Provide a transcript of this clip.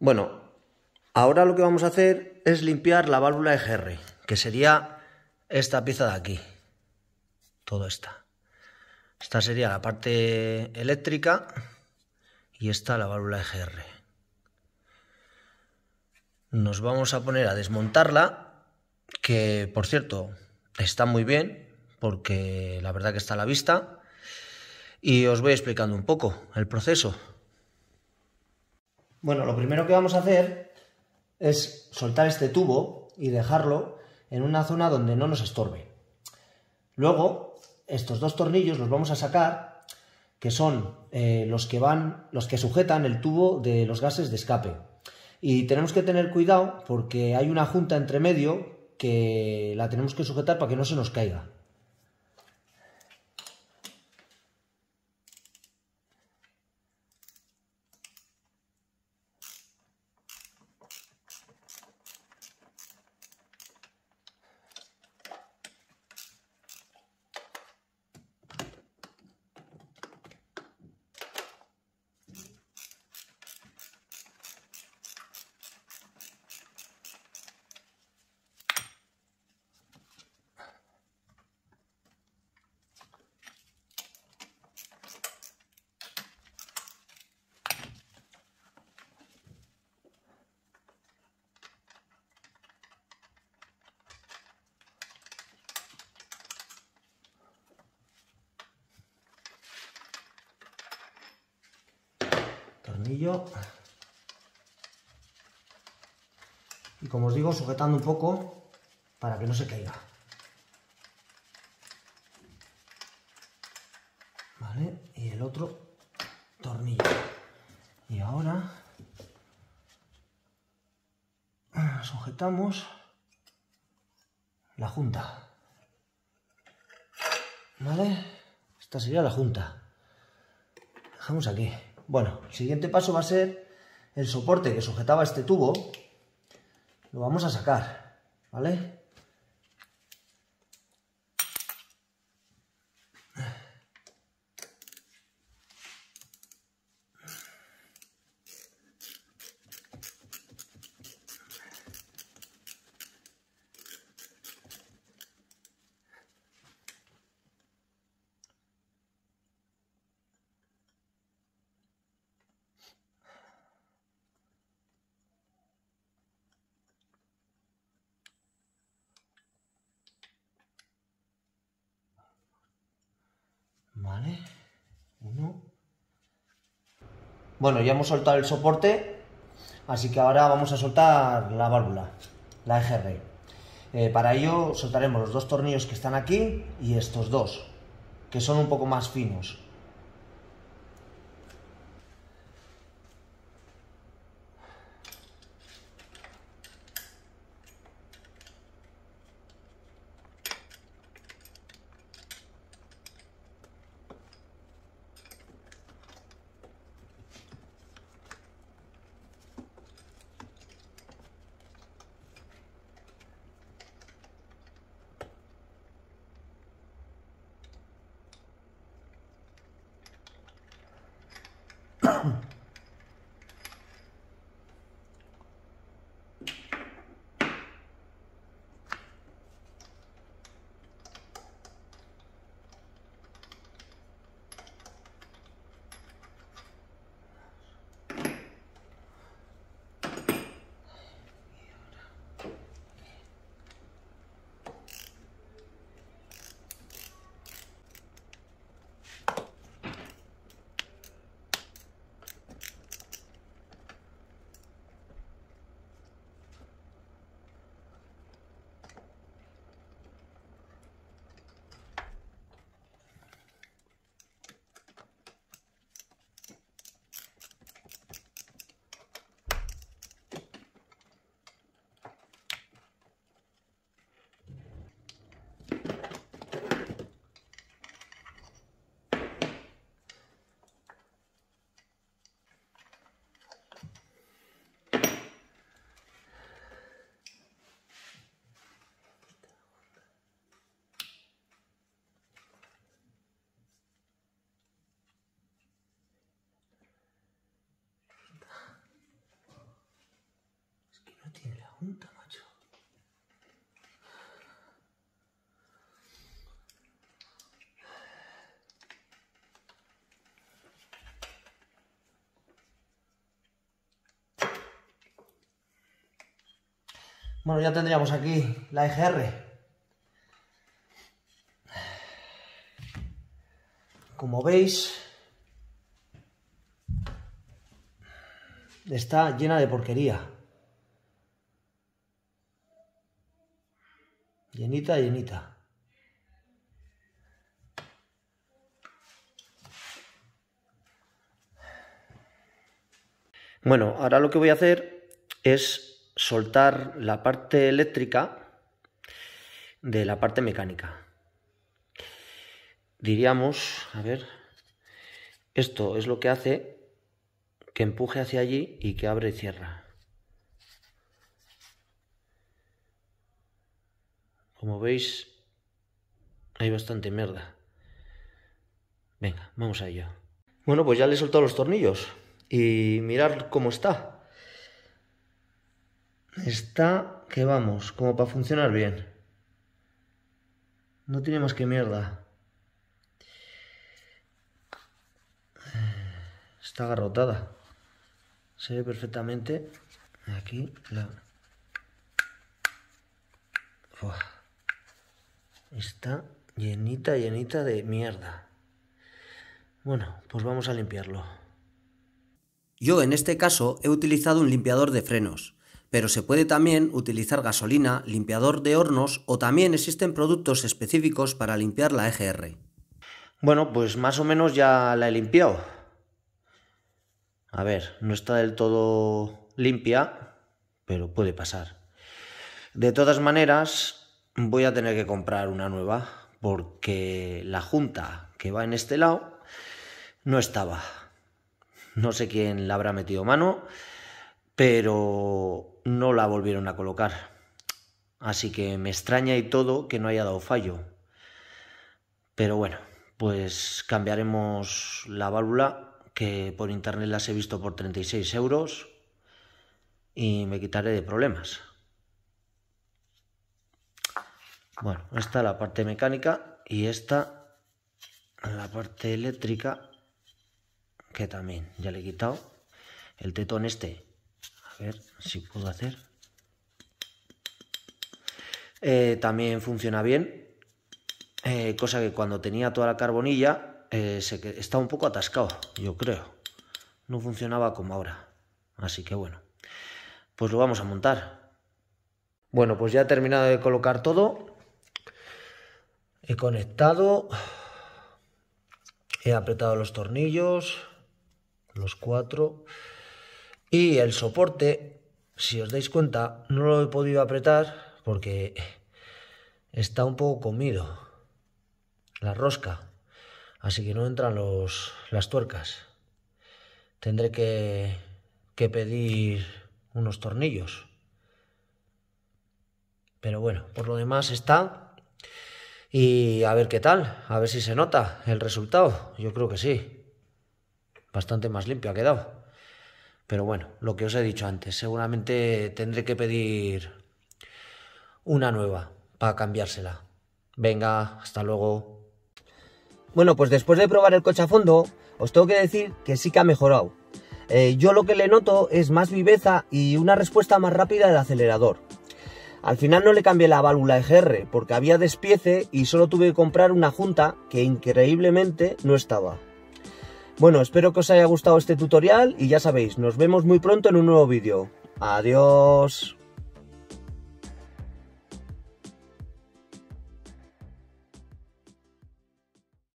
Bueno, ahora lo que vamos a hacer es limpiar la válvula EGR, que sería esta pieza de aquí. Todo esta. Esta sería la parte eléctrica y esta la válvula EGR. Nos vamos a poner a desmontarla, que por cierto está muy bien, porque la verdad que está a la vista. Y os voy explicando un poco el proceso. Bueno, lo primero que vamos a hacer es soltar este tubo y dejarlo en una zona donde no nos estorbe. Luego, estos dos tornillos los vamos a sacar, que son eh, los que van, los que sujetan el tubo de los gases de escape. Y tenemos que tener cuidado porque hay una junta entre medio que la tenemos que sujetar para que no se nos caiga. Y como os digo, sujetando un poco para que no se caiga. ¿Vale? Y el otro tornillo. Y ahora sujetamos la junta. ¿Vale? Esta sería la junta. Dejamos aquí. Bueno, el siguiente paso va a ser el soporte que sujetaba este tubo, lo vamos a sacar, ¿vale? Bueno, ya hemos soltado el soporte, así que ahora vamos a soltar la válvula, la EGR. Eh, para ello soltaremos los dos tornillos que están aquí y estos dos, que son un poco más finos. Bueno, ya tendríamos aquí la EGR. Como veis, está llena de porquería. Llenita, llenita. Bueno, ahora lo que voy a hacer es soltar la parte eléctrica de la parte mecánica. Diríamos, a ver, esto es lo que hace que empuje hacia allí y que abre y cierra. Como veis, hay bastante mierda. Venga, vamos a ello. Bueno, pues ya le he soltado los tornillos y mirar cómo está. Está que vamos, como para funcionar bien. No tiene más que mierda. Está agarrotada. Se ve perfectamente. Aquí la... Está llenita, llenita de mierda. Bueno, pues vamos a limpiarlo. Yo en este caso he utilizado un limpiador de frenos, pero se puede también utilizar gasolina, limpiador de hornos o también existen productos específicos para limpiar la EGR. Bueno, pues más o menos ya la he limpiado. A ver, no está del todo limpia, pero puede pasar. De todas maneras, voy a tener que comprar una nueva porque la junta que va en este lado no estaba. No sé quién la habrá metido mano, pero no la volvieron a colocar. Así que me extraña y todo que no haya dado fallo. Pero bueno, pues cambiaremos la válvula, que por internet las he visto por 36 euros, y me quitaré de problemas. Bueno, esta la parte mecánica y esta la parte eléctrica, que también ya le he quitado el tetón este a ver si puedo hacer. Eh, también funciona bien, eh, cosa que cuando tenía toda la carbonilla eh, se estaba un poco atascado, yo creo. No funcionaba como ahora. Así que bueno, pues lo vamos a montar. Bueno, pues ya he terminado de colocar todo. He conectado. He apretado los tornillos. Los cuatro. Y el soporte, si os dais cuenta, no lo he podido apretar porque está un poco comido. La rosca. Así que no entran los, las tuercas. Tendré que, que pedir unos tornillos. Pero bueno, por lo demás está. Y a ver qué tal, a ver si se nota el resultado. Yo creo que sí. Bastante más limpio ha quedado. Pero bueno, lo que os he dicho antes, seguramente tendré que pedir una nueva para cambiársela. Venga, hasta luego. Bueno, pues después de probar el coche a fondo, os tengo que decir que sí que ha mejorado. Eh, yo lo que le noto es más viveza y una respuesta más rápida del acelerador. Al final no le cambié la válvula EGR porque había despiece y solo tuve que comprar una junta que increíblemente no estaba. Bueno, espero que os haya gustado este tutorial y ya sabéis, nos vemos muy pronto en un nuevo vídeo. Adiós.